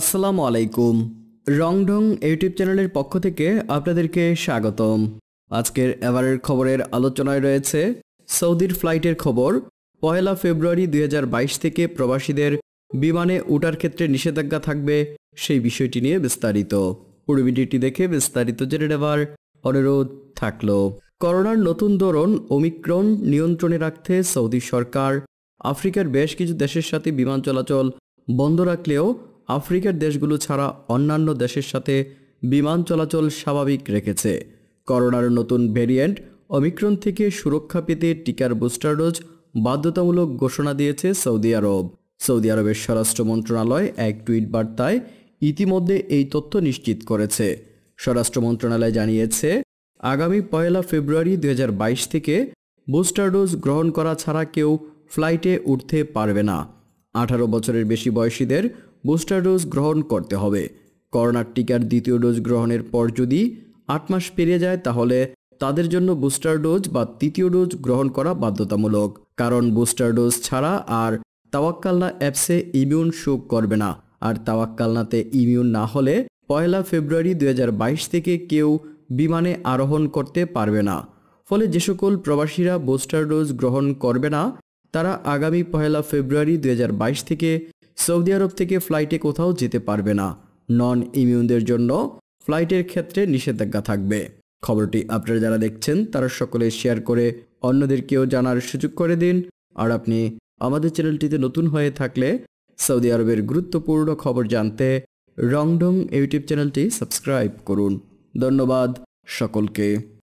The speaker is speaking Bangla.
আসসালামু আলাইকুম রংডং ইউটিউব চ্যানেলের পক্ষ থেকে আপনাদেরকে স্বাগতম আজকের এবারের খবরের আলোচনায় রয়েছে সৌদির ফ্লাইটের খবর পয়লা ফেব্রুয়ারি দুই থেকে প্রবাসীদের বিমানে ওঠার ক্ষেত্রে নিষেধাজ্ঞা থাকবে সেই বিষয়টি নিয়ে বিস্তারিত পুরো ভিডিওটি দেখে বিস্তারিত জেনে নেওয়ার অনুরোধ থাকল করোনার নতুন ধরন ওমিক্রন নিয়ন্ত্রণে রাখতে সৌদি সরকার আফ্রিকার বেশ কিছু দেশের সাথে বিমান চলাচল বন্ধ রাখলেও আফ্রিকার দেশগুলো ছাড়া অন্যান্য দেশের সাথে বিমান চলাচল স্বাভাবিক রেখেছে করোনার নতুন ভেরিয়েন্ট অমিক্রণ থেকে সুরক্ষা পেতে টিকার বুস্টার ডোজ বাধ্যতামূলক ঘোষণা দিয়েছে সৌদি আরব সৌদি আরবের স্বরাষ্ট্র মন্ত্রণালয় এক টুইট বার্তায় ইতিমধ্যে এই তথ্য নিশ্চিত করেছে স্বরাষ্ট্র মন্ত্রণালয় জানিয়েছে আগামী পয়লা ফেব্রুয়ারি দু থেকে বুস্টার ডোজ গ্রহণ করা ছাড়া কেউ ফ্লাইটে উঠতে পারবে না আঠারো বছরের বেশি বয়সীদের বুস্টার ডোজ গ্রহণ করতে হবে করোনার টিকার দ্বিতীয় ডোজ গ্রহণের পর যদি আট মাস পেরিয়ে যায় তাহলে তাদের জন্য বুস্টার ডোজ বা তৃতীয় ডোজ গ্রহণ করা বাধ্যতামূলক কারণ বুস্টার ডোজ ছাড়া আর তাওয়াক্কালনা অ্যাপসে ইমিউন শো করবে না আর তাওয়াক্কালনাতে ইমিউন না হলে পয়লা ফেব্রুয়ারি দু থেকে কেউ বিমানে আরোহণ করতে পারবে না ফলে যে সকল প্রবাসীরা বুস্টার ডোজ গ্রহণ করবে না তারা আগামী পয়লা ফেব্রুয়ারি দু থেকে সৌদি আরব থেকে ফ্লাইটে কোথাও যেতে পারবে না নন ইমিউনদের জন্য ফ্লাইটের ক্ষেত্রে নিষেধাজ্ঞা থাকবে খবরটি আপনারা যারা দেখছেন তারা সকলে শেয়ার করে অন্যদেরকেও জানার সুযোগ করে দিন আর আপনি আমাদের চ্যানেলটিতে নতুন হয়ে থাকলে সৌদি আরবের গুরুত্বপূর্ণ খবর জানতে রংডং ইউটিউব চ্যানেলটি সাবস্ক্রাইব করুন ধন্যবাদ সকলকে